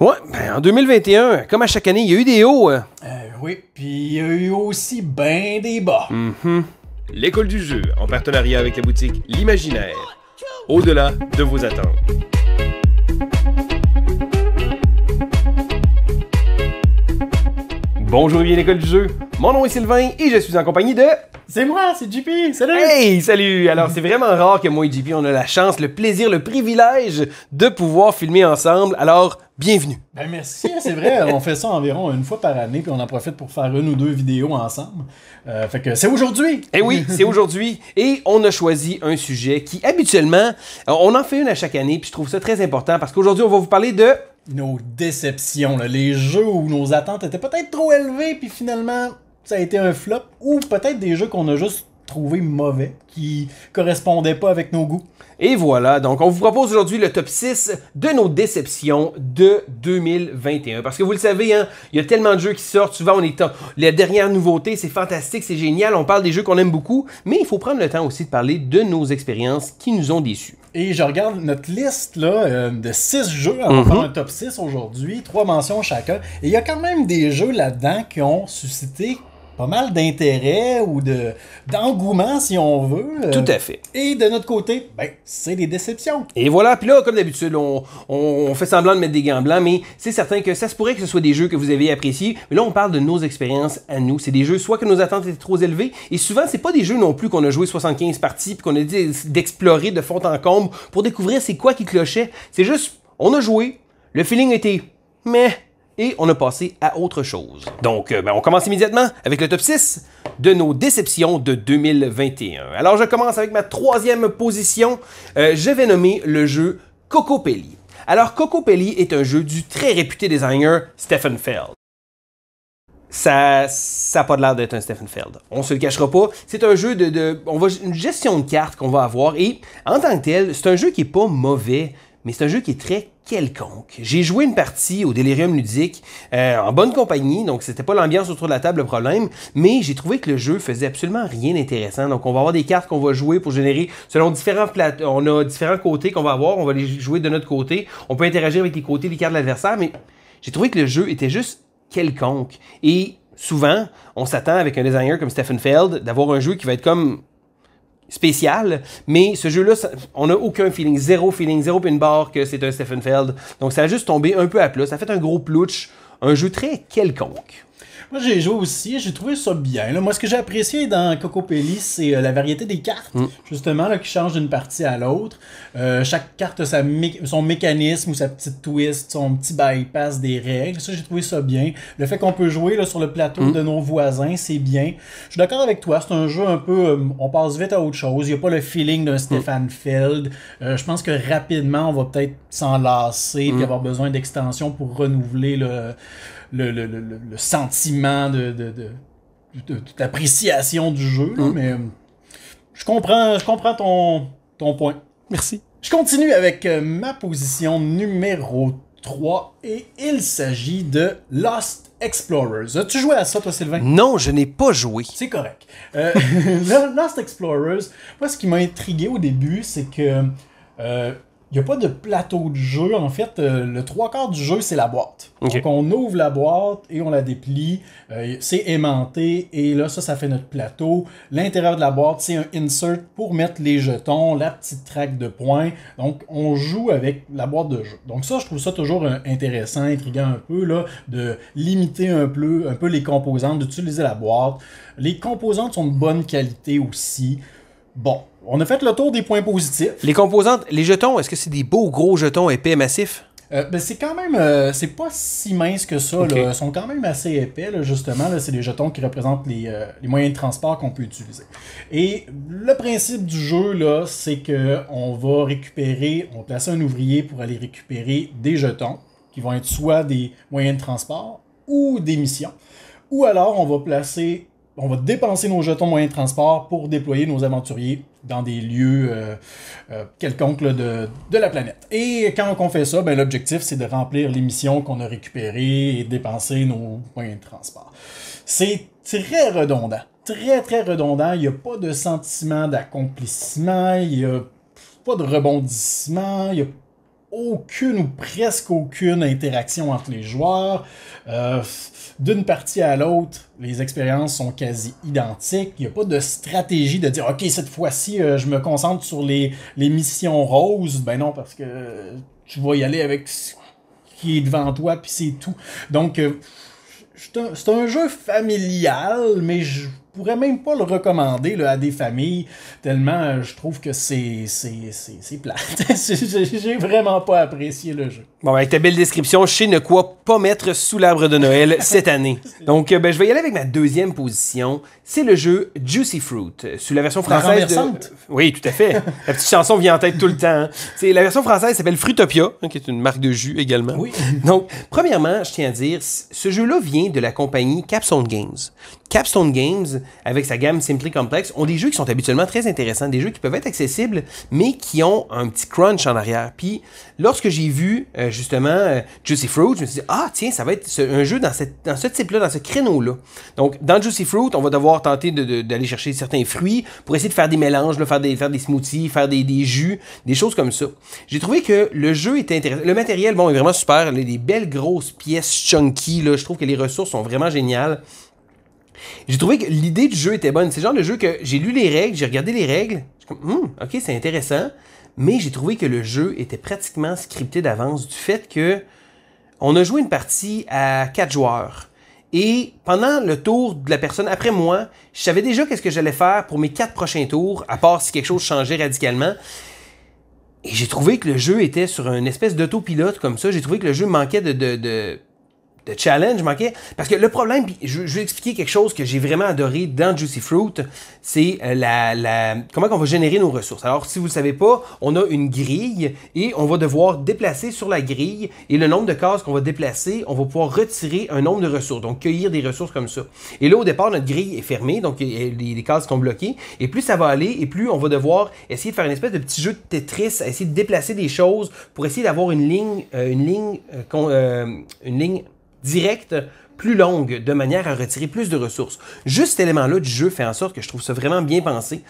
Ouais, ben en 2021, comme à chaque année, il y a eu des hauts. Euh. Euh, oui, puis il y a eu aussi bien des bas. Mm-hmm. L'école du jeu, en partenariat avec la boutique L'Imaginaire. Au-delà de vos attentes. Bonjour, bien l'école du jeu. Mon nom est Sylvain et je suis en compagnie de. C'est moi, c'est JP. Salut. Hey, salut. Alors, c'est vraiment rare que moi et JP on a la chance, le plaisir, le privilège de pouvoir filmer ensemble. Alors, bienvenue. Ben merci, hein, c'est vrai. on fait ça environ une fois par année, puis on en profite pour faire une ou deux vidéos ensemble. Euh, fait que c'est aujourd'hui. Et eh oui, c'est aujourd'hui. Et on a choisi un sujet qui, habituellement, euh, on en fait une à chaque année, puis je trouve ça très important parce qu'aujourd'hui, on va vous parler de. Nos déceptions, les jeux où nos attentes étaient peut-être trop élevées, puis finalement, ça a été un flop, ou peut-être des jeux qu'on a juste trouvé mauvais, qui correspondait pas avec nos goûts. Et voilà, donc on vous propose aujourd'hui le top 6 de nos déceptions de 2021. Parce que vous le savez, hein, il y a tellement de jeux qui sortent, souvent on est en... La dernière nouveauté, c'est fantastique, c'est génial, on parle des jeux qu'on aime beaucoup, mais il faut prendre le temps aussi de parler de nos expériences qui nous ont déçus. Et je regarde notre liste là, euh, de 6 jeux, on mhm. faire un top 6 aujourd'hui, trois mentions chacun, et il y a quand même des jeux là-dedans qui ont suscité pas mal d'intérêt ou de d'engouement, si on veut. Euh, Tout à fait. Et de notre côté, ben, c'est des déceptions. Et voilà, puis là, comme d'habitude, on, on, fait semblant de mettre des gants blancs, mais c'est certain que ça se pourrait que ce soit des jeux que vous avez appréciés. Mais là, on parle de nos expériences à nous. C'est des jeux, soit que nos attentes étaient trop élevées, et souvent, c'est pas des jeux non plus qu'on a joué 75 parties, puis qu'on a dit d'explorer de fond en comble pour découvrir c'est quoi qui clochait. C'est juste, on a joué, le feeling était mais et on a passé à autre chose. Donc, euh, ben, on commence immédiatement avec le top 6 de nos déceptions de 2021. Alors, je commence avec ma troisième position. Euh, je vais nommer le jeu Cocopelli. Alors, Cocopelli est un jeu du très réputé designer Stephen Feld. Ça n'a pas l'air d'être un Stephen Feld. On se le cachera pas. C'est un jeu de, on va, une gestion de cartes qu'on va avoir et en tant que tel, c'est un jeu qui est pas mauvais, mais c'est un jeu qui est très quelconque. J'ai joué une partie au Delirium ludique euh, en bonne compagnie, donc c'était pas l'ambiance autour de la table le problème, mais j'ai trouvé que le jeu faisait absolument rien d'intéressant. Donc on va avoir des cartes qu'on va jouer pour générer selon différents plateaux. On a différents côtés qu'on va avoir, on va les jouer de notre côté. On peut interagir avec les côtés des cartes de l'adversaire, mais j'ai trouvé que le jeu était juste quelconque. Et souvent, on s'attend avec un designer comme Stephen Feld d'avoir un jeu qui va être comme spécial, mais ce jeu-là, on n'a aucun feeling, zéro feeling, zéro pin barre que c'est un Steffenfeld. Donc ça a juste tombé un peu à plus. ça a fait un gros plouch, un jeu très quelconque. Moi, j'ai joué aussi, j'ai trouvé ça bien. Là. Moi, ce que j'ai apprécié dans Coco pelli c'est euh, la variété des cartes, mm. justement, là, qui changent d'une partie à l'autre. Euh, chaque carte a son mécanisme ou sa petite twist, son petit bypass des règles. Ça, j'ai trouvé ça bien. Le fait qu'on peut jouer là, sur le plateau mm. de nos voisins, c'est bien. Je suis d'accord avec toi, c'est un jeu un peu. Euh, on passe vite à autre chose. Il n'y a pas le feeling d'un Stefan mm. Feld. je pense que rapidement, on va peut-être s'en lasser, et avoir besoin d'extensions pour renouveler le le, sentiment de, de, de, d'appréciation du jeu, mm. mais euh, je comprends, je comprends ton, ton point. Merci. Je continue avec euh, ma position numéro 3 et il s'agit de Lost Explorers. As-tu joué à ça, toi, Sylvain? Non, je n'ai pas joué. C'est correct. Euh, Lost Explorers, moi, ce qui m'a intrigué au début, c'est que il n'y a pas de plateau de jeu. En fait, euh, le trois quarts du jeu, c'est la boîte. Donc, on ouvre la boîte et on la déplie. Euh, c'est aimanté. Et là, ça, ça fait notre plateau. L'intérieur de la boîte, c'est un insert pour mettre les jetons, la petite traque de points. Donc, on joue avec la boîte de jeu. Donc, ça, je trouve ça toujours euh, intéressant, intriguant un peu, là, de limiter un peu, un peu les composantes, d'utiliser la boîte. Les composantes sont de bonne qualité aussi. Bon, on a fait le tour des points positifs. Les composantes, les jetons, est-ce que c'est des beaux gros jetons épais massifs? Euh, ben c'est quand même, euh, c'est pas si mince que ça. Ils sont quand même assez épais, justement. Là, c'est des jetons qui représentent euh, les, moyens de transport qu'on peut utiliser. Et le principe du jeu, là, c'est qu'on va récupérer, on va placer un ouvrier pour aller récupérer des jetons qui vont être soit des moyens de transport ou des missions. Ou alors, on va placer on va dépenser nos jetons moyens de transport pour déployer nos aventuriers dans des lieux euh, euh, quelconques de, la planète. Et quand on fait ça, ben, l'objectif, c'est de remplir les missions qu'on a récupérées et dépenser nos moyens de transport. C'est très redondant. Très, très redondant. Il n'y a pas de sentiment d'accomplissement. Il n'y a pas de rebondissement. Il n'y a aucune ou presque aucune interaction entre les joueurs. Euh, d'une partie à l'autre, les expériences sont quasi identiques. Il n'y a pas de stratégie de dire OK, cette fois-ci, euh, je me concentre sur les, les missions roses. Ben non, parce que euh, tu vas y aller avec ce qui est devant toi, puis c'est tout. Donc, c'est un, un, jeu familial, mais je pourrais même pas le recommander le à des familles, tellement euh, je trouve que c'est, c'est, c'est, plate. J'ai vraiment pas apprécié le jeu. Bon, ben, avec ta belle description, je ne quoi pas mettre sous l'arbre de Noël cette année. Donc, euh, ben, je vais y aller avec ma deuxième position. C'est le jeu Juicy Fruit, c'est euh, la version française. Oui, tout à fait. la petite chanson vient en tête tout le temps. Hein. C'est la version française s'appelle Fruitopia, hein, qui est une marque de jus également. Oui. Donc, premièrement, je tiens à dire, ce jeu-là vient de la compagnie Capstone Games, Capstone Games, avec sa gamme Simply Complex, ont des jeux qui sont habituellement très intéressants, des jeux qui peuvent être accessibles, mais qui ont un petit crunch en arrière. Puis, lorsque j'ai vu euh, justement euh, Juicy Fruit, je me suis dit, ah tiens, ça va être un jeu dans, cette, dans ce type-là, dans ce créneau-là. Donc, dans Juicy Fruit, on va devoir tenter d'aller chercher certains fruits pour essayer de faire des mélanges, là, faire, des, faire des smoothies, faire des, des jus, des choses comme ça. J'ai trouvé que le jeu était intéressant. Le matériel, bon, est vraiment super. a des belles grosses pièces chunky, là, je trouve que les ressources sont vraiment géniales. J'ai trouvé que l'idée du jeu était bonne. C'est le genre de jeu que j'ai lu les règles, j'ai regardé les règles, j'ai comme, hum, ok, c'est intéressant, mais j'ai trouvé que le jeu était pratiquement scripté d'avance du fait que on a joué une partie à quatre joueurs. Et pendant le tour de la personne après moi, je savais déjà qu'est-ce que j'allais faire pour mes quatre prochains tours, à part si quelque chose changeait radicalement. Et j'ai trouvé que le jeu était sur une espèce d'autopilote comme ça. J'ai trouvé que le jeu manquait de, de de challenge ok? Parce que le problème, je, vais expliquer quelque chose que j'ai vraiment adoré dans Juicy Fruit, c'est euh, la, la, comment on va générer nos ressources. Alors, si vous ne le savez pas, on a une grille et on va devoir déplacer sur la grille et le nombre de cases qu'on va déplacer, on va pouvoir retirer un nombre de ressources, donc cueillir des ressources comme ça. Et là, au départ, notre grille est fermée, donc les, cases sont bloquées. Et plus ça va aller et plus on va devoir essayer de faire une espèce de petit jeu de Tetris, essayer de déplacer des choses pour essayer d'avoir une ligne, euh, une ligne, euh, une ligne directe plus longue de manière à retirer plus de ressources. Juste cet élément-là du jeu fait en sorte que je trouve ça vraiment bien pensé.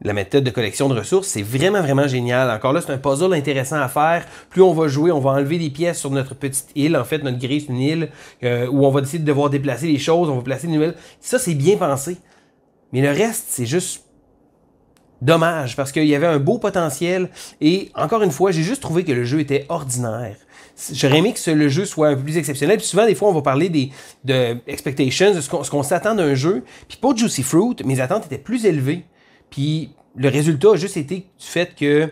La méthode de collection de ressources, c'est vraiment, vraiment génial. Encore là, c'est un puzzle intéressant à faire. Plus on va jouer, on va enlever des pièces sur notre petite île. En fait, notre grise, une île euh, où on va décider de devoir déplacer les choses, on va placer des nouvelles. Ça, c'est bien pensé. Mais le reste, c'est juste dommage parce qu'il y avait un beau potentiel. Et encore une fois, j'ai juste trouvé que le jeu était ordinaire. J'aurais aimé que le jeu soit un peu plus exceptionnel. Puis souvent, des fois, on va parler des de expectations, de ce qu'on s'attend d'un jeu. Puis pour Juicy Fruit, mes attentes étaient plus élevées. Puis le résultat a juste été du fait que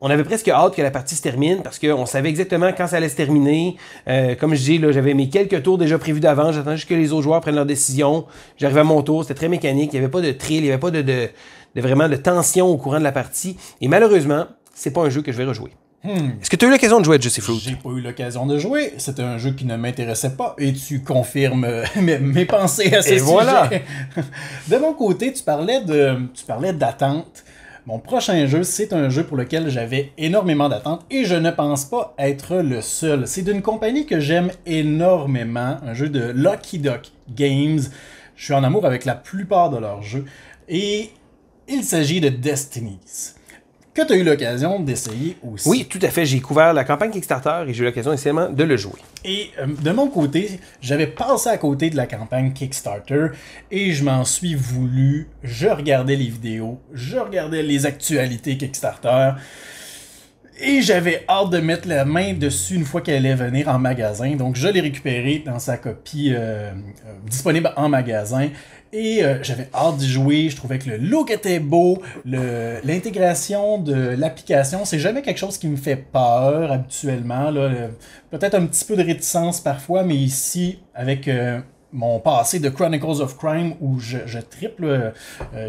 on avait presque hâte que la partie se termine parce qu'on savait exactement quand ça allait se terminer. Euh, comme je dis, j'avais mes quelques tours déjà prévus d'avant. J'attendais que les autres joueurs prennent leurs décisions. J'arrivais à mon tour, c'était très mécanique. Il n'y avait pas de thrill, il n'y avait pas de, vraiment de tension au courant de la partie. Et malheureusement, c'est pas un jeu que je vais rejouer. Hmm. Est-ce que tu as eu l'occasion de jouer à Juicy Fruit? J'ai pas eu l'occasion de jouer. C'était un jeu qui ne m'intéressait pas et tu confirmes euh, mes, pensées à ce et voilà! de mon côté, tu parlais de, tu parlais d'attente. Mon prochain jeu, c'est un jeu pour lequel j'avais énormément d'attente. et je ne pense pas être le seul. C'est d'une compagnie que j'aime énormément, un jeu de Lucky Duck Games. Je suis en amour avec la plupart de leurs jeux et il s'agit de Destinies que tu as eu l'occasion d'essayer aussi. Oui, tout à fait. J'ai couvert la campagne Kickstarter et j'ai eu l'occasion essentiellement de le jouer. Et euh, de mon côté, j'avais passé à côté de la campagne Kickstarter et je m'en suis voulu. Je regardais les vidéos, je regardais les actualités Kickstarter. Et j'avais hâte de mettre la main dessus une fois qu'elle allait venir en magasin. Donc je l'ai récupéré dans sa copie euh, euh, disponible en magasin. Et euh, j'avais hâte d'y jouer. Je trouvais que le look était beau. L'intégration de l'application, c'est jamais quelque chose qui me fait peur habituellement. Peut-être un petit peu de réticence parfois, mais ici, avec mon passé de Chronicles of Crime où je, triple.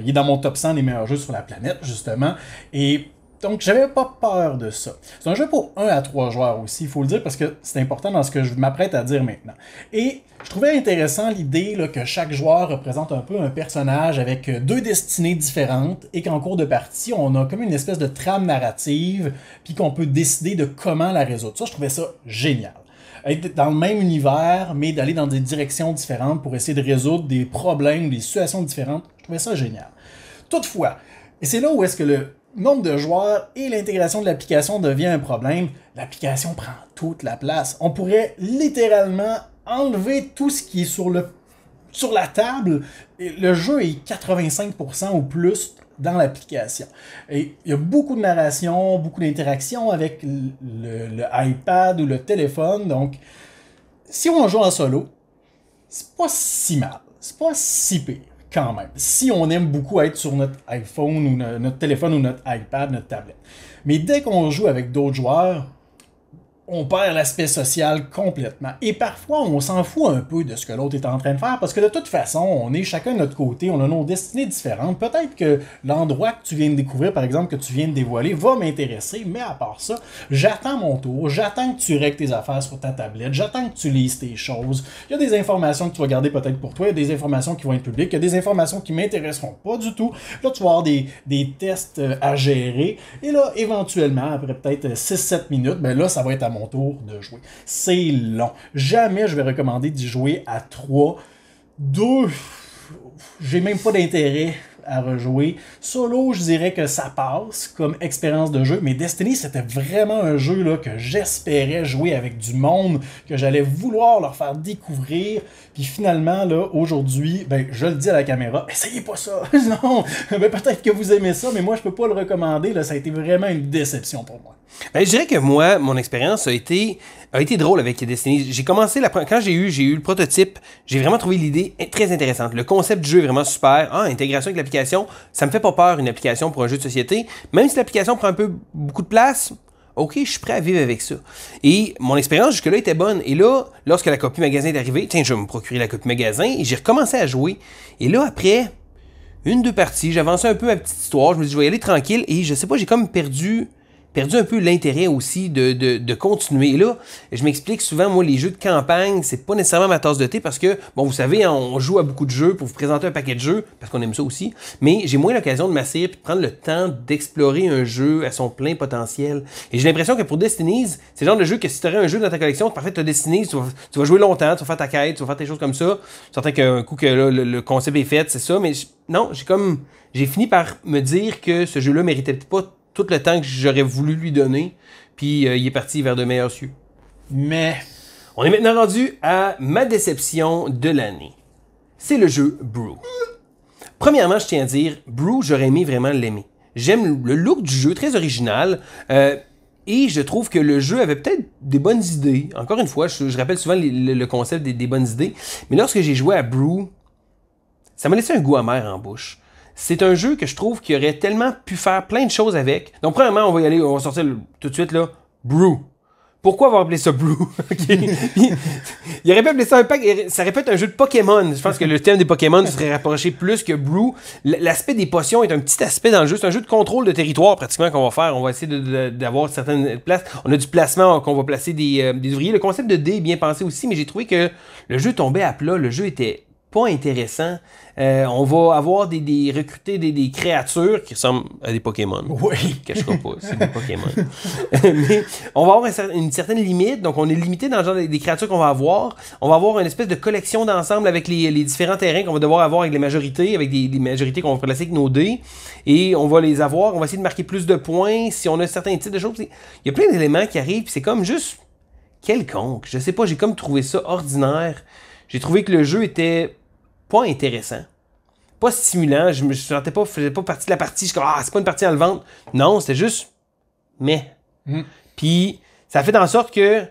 il est dans mon top 100 des meilleurs jeux sur la planète, justement. Et donc, j'avais pas peur de ça. C'est un jeu pour 1 à 3 joueurs aussi, il faut le dire, parce que c'est important dans ce que je m'apprête à dire maintenant. Et je trouvais intéressant l'idée que chaque joueur représente un peu un personnage avec deux destinées différentes et qu'en cours de partie, on a comme une espèce de trame narrative, puis qu'on peut décider de comment la résoudre. Ça, je trouvais ça génial être dans le même univers, mais d'aller dans des directions différentes pour essayer de résoudre des problèmes, des situations différentes. Je trouvais ça génial. Toutefois, et c'est là où est-ce que le nombre de joueurs et l'intégration de l'application devient un problème, l'application prend toute la place. On pourrait littéralement enlever tout ce qui est sur, le, sur la table. Le jeu est 85% ou plus dans l'application. Et il y a beaucoup de narration, beaucoup d'interactions avec le, iPad ou le téléphone. Donc, si on joue en solo, c'est pas si mal, c'est pas si pire quand même. Si on aime beaucoup être sur notre iPhone ou notre téléphone ou notre iPad, notre tablette. Mais dès qu'on joue avec d'autres joueurs, on perd l'aspect social complètement. Et parfois, on s'en fout un peu de ce que l'autre est en train de faire parce que de toute façon, on est chacun de notre côté, on a nos destinées différentes. Peut-être que l'endroit que tu viens de découvrir, par exemple, que tu viens de dévoiler, va m'intéresser, mais à part ça, j'attends mon tour, j'attends que tu règles tes affaires sur ta tablette, j'attends que tu lises tes choses. Il y a des informations que tu vas garder peut-être pour toi, il y a des informations qui vont être publiques, il y a des informations qui m'intéresseront pas du tout. Là, tu vas avoir des, tests euh, à gérer. Et là, éventuellement, après peut-être 6-7 euh, minutes, mais ben là, ça va être à mon tour de jouer. C'est long. Jamais je vais recommander d'y jouer à 3. 2, j'ai même pas d'intérêt à rejouer. Solo, je dirais que ça passe comme expérience de jeu, mais Destiny, c'était vraiment un jeu là, que j'espérais jouer avec du monde, que j'allais vouloir leur faire découvrir. Puis finalement, aujourd'hui, ben, je le dis à la caméra, essayez pas ça! non! Peut-être que vous aimez ça, mais moi, je peux pas le recommander. Là, ça a été vraiment une déception pour moi. Ben, je dirais que moi, mon expérience a été, a été drôle avec Destiny. J'ai commencé la quand j'ai eu, j'ai eu le prototype, j'ai vraiment trouvé l'idée très intéressante. Le concept du jeu est vraiment super. Ah, intégration avec l'application, ça me fait pas peur une application pour un jeu de société, même si l'application prend un peu beaucoup de place. OK, je suis prêt à vivre avec ça. Et mon expérience jusque-là était bonne. Et là, lorsque la copie magasin est arrivée, tiens, je vais me procurer la copie magasin et j'ai recommencé à jouer. Et là, après une, deux parties, j'avançais un peu ma la petite histoire, je me dit je vais y aller tranquille et je sais pas, j'ai comme perdu perdu un peu l'intérêt aussi de, de, de, continuer. Là, je m'explique souvent, moi, les jeux de campagne, c'est pas nécessairement ma tasse de thé parce que, bon, vous savez, hein, on joue à beaucoup de jeux pour vous présenter un paquet de jeux, parce qu'on aime ça aussi, mais j'ai moins l'occasion de m'asseoir et de prendre le temps d'explorer un jeu à son plein potentiel. Et j'ai l'impression que pour Destiny's, c'est le genre de jeu que si tu un jeu dans ta collection, parfait, tu as Destinies, tu vas, jouer longtemps, tu vas faire ta quête, tu vas faire des choses comme ça. Certain qu'un coup que le, concept est fait, c'est ça, mais non, j'ai comme. J'ai fini par me dire que ce jeu-là méritait peut pas tout le temps que j'aurais voulu lui donner, puis euh, il est parti vers de meilleurs cieux. Mais... On est maintenant rendu à ma déception de l'année. C'est le jeu Brew. Premièrement, je tiens à dire, Brew, j'aurais aimé vraiment l'aimer. J'aime le look du jeu, très original. Euh, et je trouve que le jeu avait peut-être des bonnes idées. Encore une fois, je, rappelle souvent le, concept des, des, bonnes idées. Mais lorsque j'ai joué à Brew, ça m'a laissé un goût amer en bouche c'est un jeu que je trouve qu'il aurait tellement pu faire plein de choses avec. Donc, premièrement, on va y aller, on va sortir tout de suite, là, Brew. Pourquoi avoir appelé ça Brew? il, aurait pu appeler ça un pack, ça aurait être un jeu de Pokémon. Je pense que le thème des Pokémon serait rapproché plus que Brew. L'aspect des potions est un petit aspect dans le jeu. C'est un jeu de contrôle de territoire pratiquement qu'on va faire. On va essayer d'avoir certaines places. On a du placement qu'on va placer des, euh, ouvriers. Le concept de D est bien pensé aussi, mais j'ai trouvé que le jeu tombait à plat. Le jeu était pas intéressant. Euh, on va avoir des, recruter des, créatures qui ressemblent à des Pokémon. Oui. Cachera pas, c'est des Pokémon. Mais on va avoir une certaine limite, donc on est limité dans le genre des, créatures qu'on va avoir. On va avoir une espèce de collection d'ensemble avec les, différents terrains qu'on va devoir avoir avec les majorités, avec des, majorités qu'on va placer avec nos dés. Et on va les avoir, on va essayer de marquer plus de points si on a certains types de choses. Il y a plein d'éléments qui arrivent, c'est comme juste quelconque. Je sais pas, j'ai comme trouvé ça ordinaire. J'ai trouvé que le jeu était pas intéressant, pas stimulant. Je me sentais pas, faisais pas partie de la partie. Je suis comme, ah, c'est pas une partie à le ventre. Non, c'était juste, mais. Mm. Puis, ça fait en sorte que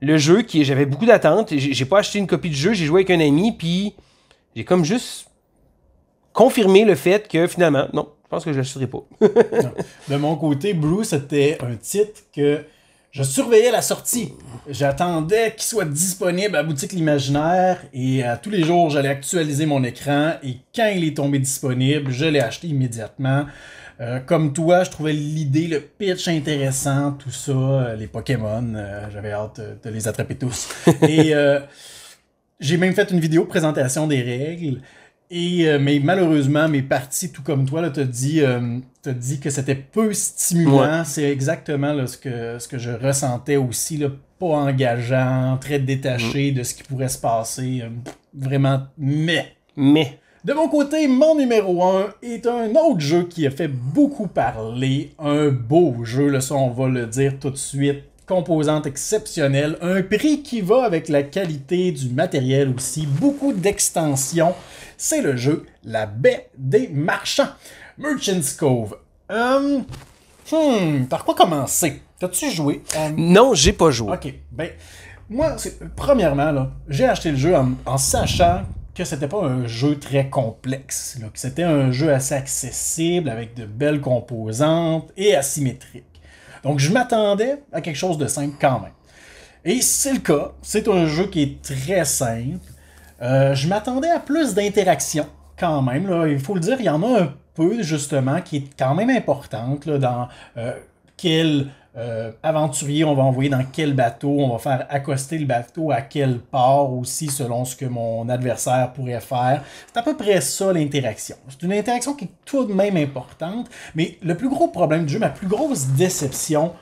le jeu, qui j'avais beaucoup d'attentes, j'ai pas acheté une copie du jeu, j'ai joué avec un ami, puis j'ai comme juste confirmé le fait que finalement, non, je pense que je l'achèterai pas. de mon côté, Bruce c'était un titre que je surveillais la sortie. J'attendais qu'il soit disponible à Boutique L'Imaginaire et à euh, tous les jours, j'allais actualiser mon écran et quand il est tombé disponible, je l'ai acheté immédiatement. Euh, comme toi, je trouvais l'idée, le pitch intéressant, tout ça, euh, les Pokémon, j'avais hâte de les attraper tous. et j'ai même fait une vidéo présentation des règles. Et, euh, mais malheureusement, mes parties, tout comme toi, t'as dit, euh, dit que c'était peu stimulant. C'est exactement ce, que, ce que je ressentais aussi, pas engageant, très détaché mm. de ce qui pourrait se passer. Euh, vraiment, mais. Mais. De mon côté, mon numéro 1 est un autre jeu qui a fait beaucoup parler. Un beau jeu, là ça on va le dire tout de suite. Composante exceptionnelle, un prix qui va avec la qualité du matériel aussi, beaucoup d'extensions c'est le jeu La baie des marchands. Merchant's Cove. Hum par quoi commencer? T'as-tu joué? Non, j'ai pas joué. Ok, ben, moi, premièrement, j'ai acheté le jeu en, sachant que c'était pas un jeu très complexe, que c'était un jeu assez accessible, avec de belles composantes et asymétriques. Donc je m'attendais à quelque chose de simple quand même. Et c'est le cas, c'est un jeu qui est très simple, euh, je m'attendais à plus d'interactions, quand même. Là. Il faut le dire, il y en a un peu justement qui est quand même importante là, dans euh, quel euh, aventurier on va envoyer dans quel bateau, on va faire accoster le bateau à quel port aussi selon ce que mon adversaire pourrait faire. C'est à peu près ça l'interaction. C'est une interaction qui est tout de même importante, mais le plus gros problème du jeu, ma plus grosse déception,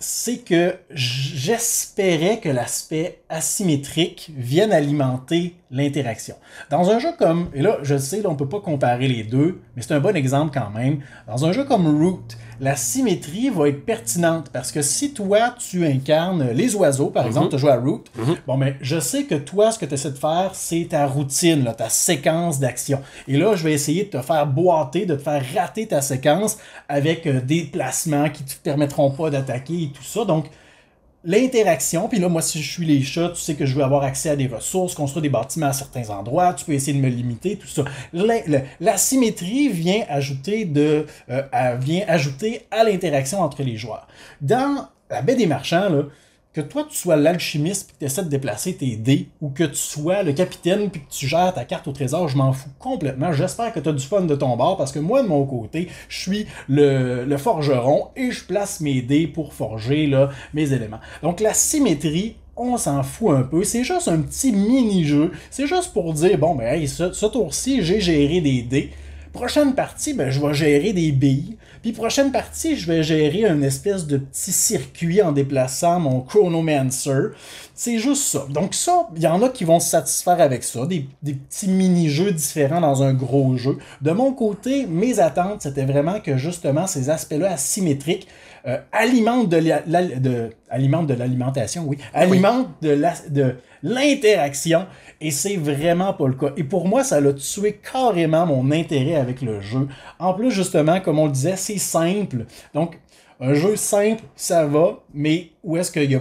c'est que j'espérais que l'aspect asymétrique vienne alimenter l'interaction. Dans un jeu comme, et là je sais, là, on ne peut pas comparer les deux, mais c'est un bon exemple quand même, dans un jeu comme Root, la symétrie va être pertinente parce que si toi, tu incarnes les oiseaux, par mhm. exemple, tu joues à Root, mhm. bon, mais ben, je sais que toi, ce que tu essaies de faire, c'est ta routine, ta séquence d'action. Et là, je vais essayer de te faire boiter, de te faire rater ta séquence avec euh, des placements qui te permettront pas d'attaquer et tout ça. Donc, l'interaction, puis là, moi, si je suis les chats, tu sais que je veux avoir accès à des ressources, construire des bâtiments à certains endroits, tu peux essayer de me limiter, tout ça. La, symétrie vient ajouter, de, euh, vient ajouter à l'interaction entre les joueurs. Dans la baie des marchands, là, que toi tu sois l'alchimiste et que tu essaies de déplacer tes dés, ou que tu sois le capitaine et que tu gères ta carte au trésor, je m'en fous complètement. J'espère que tu as du fun de ton bord parce que moi de mon côté, je suis le, forgeron et je place mes dés pour forger là, mes éléments. Donc la symétrie on s'en fout un peu. C'est juste un petit mini-jeu. C'est juste pour dire, bon, ben, hey, ce, tour-ci, j'ai géré des dés. Prochaine partie, ben, je vais gérer des billes. Puis prochaine partie, je vais gérer une espèce de petit circuit en déplaçant mon Chronomancer. C'est juste ça. Donc ça, il y en a qui vont se satisfaire avec ça, des, petits mini-jeux différents dans un gros jeu. De mon côté, mes attentes, c'était vraiment que justement ces aspects-là asymétriques euh, alimentent de l'alimentation, oui, alimentent de l'interaction. Et c'est vraiment pas le cas. Et pour moi, ça l'a tué carrément mon intérêt avec le jeu. En plus, justement, comme on le disait, c'est simple. Donc, un jeu simple, ça va, mais où est-ce qu'il y a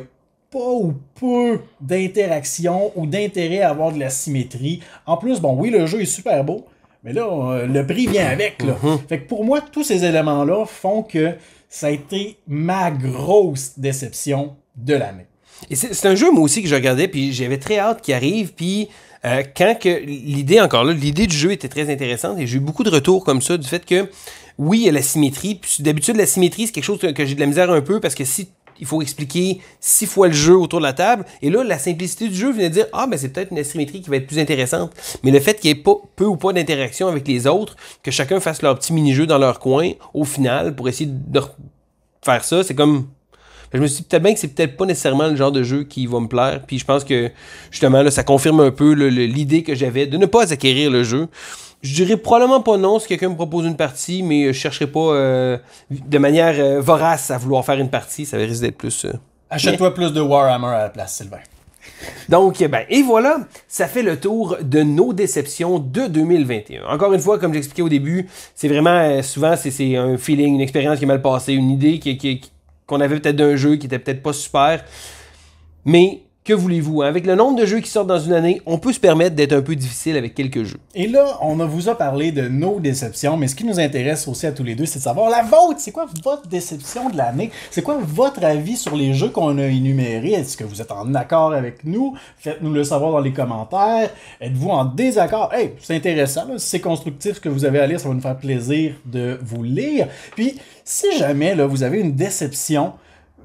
pas ou peu d'interaction ou d'intérêt à avoir de la symétrie. En plus, bon, oui, le jeu est super beau, mais là, euh, le prix vient avec. Là. Mhm. Fait que pour moi, tous ces éléments-là font que ça a été ma grosse déception de l'année. Et c'est un jeu, moi aussi, que je regardais, puis j'avais très hâte qu'il arrive, puis euh, quand que l'idée, encore là, l'idée du jeu était très intéressante, et j'ai eu beaucoup de retours comme ça, du fait que oui, il y a la symétrie. D'habitude, la symétrie, c'est quelque chose que, j'ai de la misère un peu parce que si il faut expliquer six fois le jeu autour de la table. Et là, la simplicité du jeu venait de dire Ah, ben c'est peut-être une asymétrie qui va être plus intéressante. Mais le fait qu'il n'y ait pas, peu ou pas d'interaction avec les autres, que chacun fasse leur petit mini-jeu dans leur coin, au final, pour essayer de faire ça, c'est comme. Je me suis dit peut-être bien que c'est peut-être pas nécessairement le genre de jeu qui va me plaire. Puis je pense que justement, là, ça confirme un peu l'idée que j'avais de ne pas acquérir le jeu. Je dirais probablement pas non si quelqu'un me propose une partie, mais euh, je ne chercherai pas euh, de manière euh, vorace à vouloir faire une partie. Ça risque d'être plus. Achète-toi plus de Warhammer à la place, Sylvain. Donc, eh ben, et voilà, ça fait le tour de nos déceptions de 2021. Encore une fois, comme j'expliquais au début, c'est vraiment, souvent, c'est un feeling, une expérience qui est mal passée, une idée qu'on avait peut-être d'un jeu qui était peut-être pas super. Mais que voulez-vous? Hein? Avec le nombre de jeux qui sortent dans une année, on peut se permettre d'être un peu difficile avec quelques jeux. Et là, on vous a parlé de nos déceptions, mais ce qui nous intéresse aussi à tous les deux, c'est de savoir la vôtre. C'est quoi votre déception de l'année? C'est quoi votre avis sur les jeux qu'on a énumérés? Est-ce que vous êtes en accord avec nous? Faites-nous le savoir dans les commentaires. Êtes-vous en désaccord? Hey, c'est intéressant. c'est constructif ce que vous avez à lire, ça va nous faire plaisir de vous lire. Puis, si jamais là, vous avez une déception,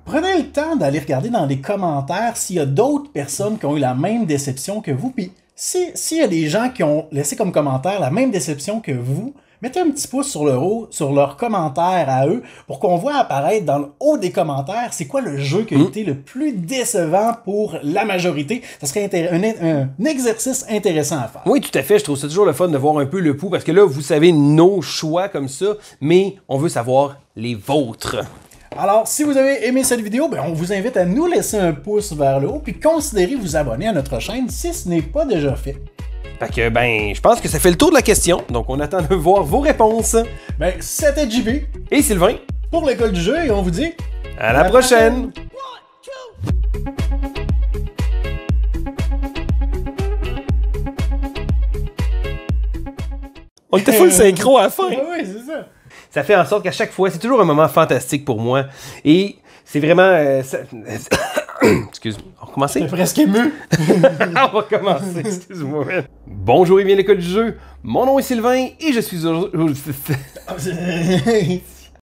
prenez le temps d'aller regarder dans les commentaires s'il y a d'autres personnes qui ont eu la même déception que vous. Puis s'il y a des gens qui ont laissé comme commentaire la même déception que vous, mettez un petit pouce sur leur, haut, sur leurs commentaire à eux pour qu'on voit apparaître dans le haut des commentaires c'est quoi le jeu qui a mm. été le plus décevant pour la majorité. Ça serait un, un, exercice intéressant à faire. Oui, tout à fait. Je trouve ça toujours le fun de voir un peu le pouls parce que là, vous savez nos choix comme ça, mais on veut savoir les vôtres. Alors, si vous avez aimé cette vidéo, ben, on vous invite à nous laisser un pouce vers le haut, puis considérez vous abonner à notre chaîne si ce n'est pas déjà fait. Fait que, ben, je pense que ça fait le tour de la question, donc on attend de voir vos réponses. Ben, c'était JB et Sylvain pour l'école du jeu et on vous dit à la, prochaine. On était full synchro à la fin. oui, c'est ça ça fait en sorte qu'à chaque fois, c'est toujours un moment fantastique pour moi. Et c'est vraiment. Euh, excuse -moi. On recommence? T'es presque ému. on va commencer, excuse-moi. Bonjour et à l'école du jeu. Mon nom est Sylvain et je suis ah,